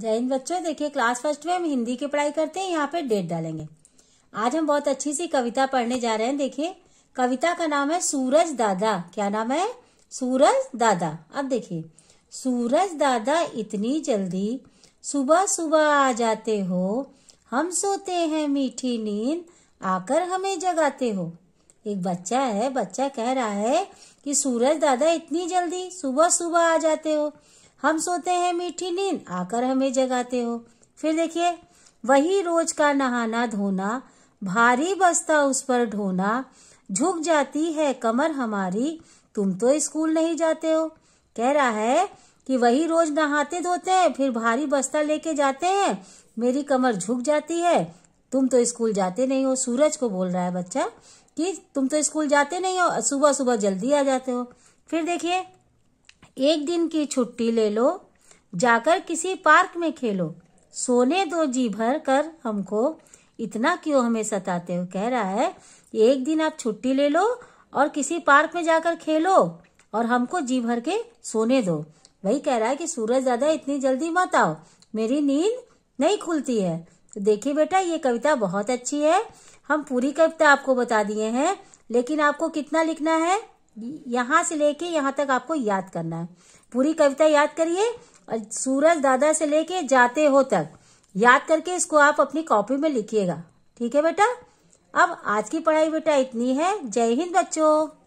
जय हिंद बच्चों देखिए क्लास फर्स्ट में हम हिंदी की पढ़ाई करते हैं यहाँ पे डेट डालेंगे आज हम बहुत अच्छी सी कविता पढ़ने जा रहे हैं देखिए कविता का नाम है सूरज दादा क्या नाम है सूरज दादा अब देखिए सूरज दादा इतनी जल्दी सुबह सुबह आ जाते हो हम सोते हैं मीठी नींद आकर हमें जगाते हो एक बच्चा है बच्चा कह रहा है कि सूरज दादा इतनी जल्दी सुबह सुबह आ जाते हो हम सोते हैं मीठी नींद आकर हमें जगाते हो फिर देखिए वही रोज का नहाना धोना भारी बस्ता उस पर ढोना झुक जाती है कमर हमारी तुम तो स्कूल नहीं जाते हो कह रहा है कि वही रोज नहाते धोते हैं फिर भारी बस्ता लेके जाते हैं मेरी कमर झुक जाती है तुम तो स्कूल जाते नहीं हो सूरज को बोल रहा है बच्चा कि तुम तो स्कूल जाते नहीं हो सुबह सुबह जल्दी आ जाते हो फिर देखिए एक दिन की छुट्टी ले लो जाकर किसी पार्क में खेलो सोने दो जी भर कर हमको इतना क्यों हमें सताते हो कह रहा है एक दिन आप छुट्टी ले लो और किसी पार्क में जाकर खेलो और हमको जी भर के सोने दो वही कह रहा है कि सूरज दादा इतनी जल्दी मत आओ मेरी नींद नहीं खुलती है तो देखिए बेटा ये कविता बहुत अच्छी है हम पूरी कविता आपको बता दिए हैं लेकिन आपको कितना लिखना है यहाँ से लेके यहाँ तक आपको याद करना है पूरी कविता याद करिए और सूरज दादा से लेके जाते हो तक याद करके इसको आप अपनी कॉपी में लिखिएगा ठीक है बेटा अब आज की पढ़ाई बेटा इतनी है जय हिंद बच्चों